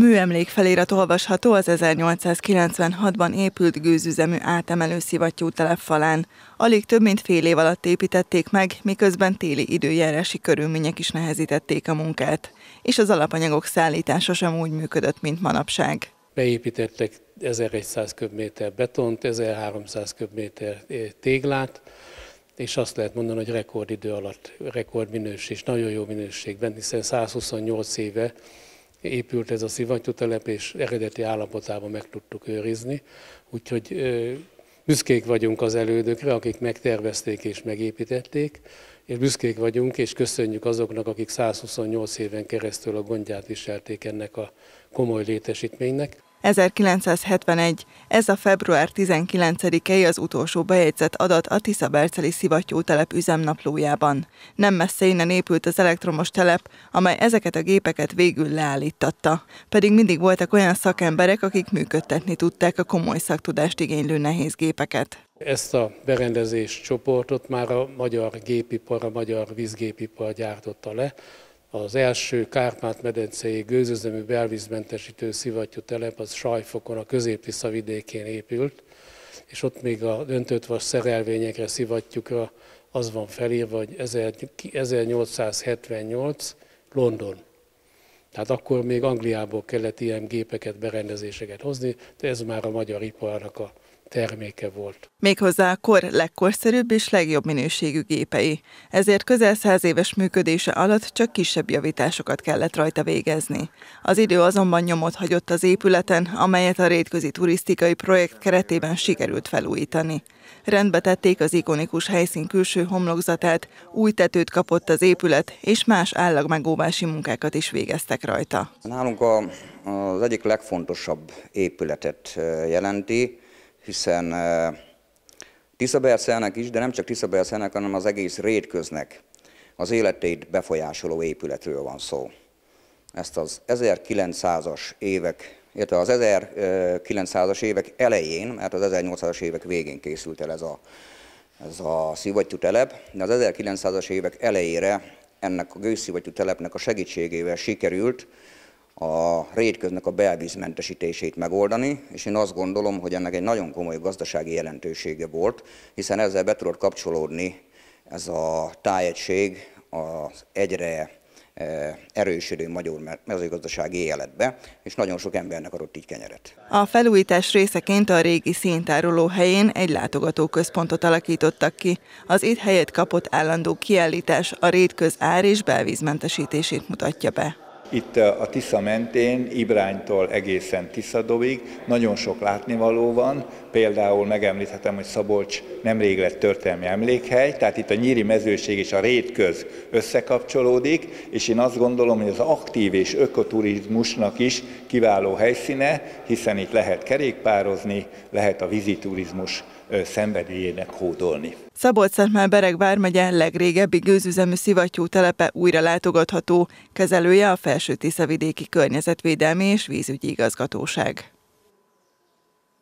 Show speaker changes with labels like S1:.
S1: Műemlék felirat olvasható az 1896-ban épült gőzüzemű átemelő szivattyú telepfalán. Alig több mint fél év alatt építették meg, miközben téli időjárási körülmények is nehezítették a munkát. És az alapanyagok szállítása sem úgy működött, mint manapság.
S2: Beépítettek 1100 köbméter betont, 1300 köbméter eh, téglát, és azt lehet mondani, hogy rekordidő alatt, rekordminőség, nagyon jó minőségben, hiszen 128 éve épült ez a és eredeti állapotában meg tudtuk őrizni, úgyhogy büszkék vagyunk az elődökre, akik megtervezték és megépítették, és büszkék vagyunk, és köszönjük azoknak, akik 128 éven keresztül a gondját viselték ennek a komoly létesítménynek.
S1: 1971. Ez a február 19-ei az utolsó bejegyzett adat a Tisza-Berceli szivattyútelep üzemnaplójában. Nem messze innen épült az elektromos telep, amely ezeket a gépeket végül leállítatta. Pedig mindig voltak olyan szakemberek, akik működtetni tudták a komoly szaktudást igénylő nehéz
S2: gépeket. Ezt a berendezés csoportot már a magyar gépipar, a magyar vízgépipar gyártotta le, az első Kárpát-medencei gőzözömű belvízmentesítő szivattyú telep az Sajfokon, a közép vidékén épült, és ott még a döntött vas szerelvényekre, szivattyúkra az van felírva, hogy 1878 London. Tehát akkor még Angliából kellett ilyen gépeket, berendezéseket hozni, de ez már a magyar iparnak a terméke volt.
S1: Méghozzá a kor legkorszerűbb és legjobb minőségű gépei. Ezért közel száz éves működése alatt csak kisebb javításokat kellett rajta végezni. Az idő azonban nyomot hagyott az épületen, amelyet a rétközi turisztikai projekt keretében sikerült felújítani. Rendbe tették az ikonikus helyszín külső homlokzatát, új tetőt kapott az épület, és más állagmegóvási munkákat is végeztek rajta.
S3: Nálunk a, az egyik legfontosabb épületet jelenti, hiszen Tiszaberszelnek is, de nem csak Tiszaberszelnek, hanem az egész rétköznek az életét befolyásoló épületről van szó. Ezt az 1900-as évek illetve az 1900-as évek elején, mert az 1800-as évek végén készült el ez a, ez a szivattyú telep, de az 1900-as évek elejére ennek a gőzszivattyú telepnek a segítségével sikerült a rétköznek a belvízmentesítését megoldani, és én azt gondolom, hogy ennek egy nagyon komoly gazdasági jelentősége volt, hiszen ezzel be tudott kapcsolódni ez a tájegység az egyre erősödő magyar mezőgazdasági életbe, és nagyon sok embernek adott így kenyeret.
S1: A felújítás részeként a régi színtároló helyén egy látogatóközpontot alakítottak ki. Az itt helyet kapott állandó kiállítás a rétköz ár és belvízmentesítését mutatja be.
S4: Itt eh, a Tisza mentén, Ibránytól egészen Tiszadovig nagyon sok látnivaló van, például megemlíthetem, hogy Szabolcs nemrég lett történelmi emlékhely, tehát itt a nyíri mezőség és a rétköz összekapcsolódik, és én azt gondolom, hogy az aktív és ökoturizmusnak is kiváló helyszíne, hiszen itt lehet kerékpározni, lehet a víziturizmus szenvedélyének hódolni.
S1: szabolcs szentmár Bereg vármegye legrégebbi gőzüzemű szivattyú telepe újra látogatható, kezelője a Felső Tiszavidéki Környezetvédelmi és Vízügyi Igazgatóság.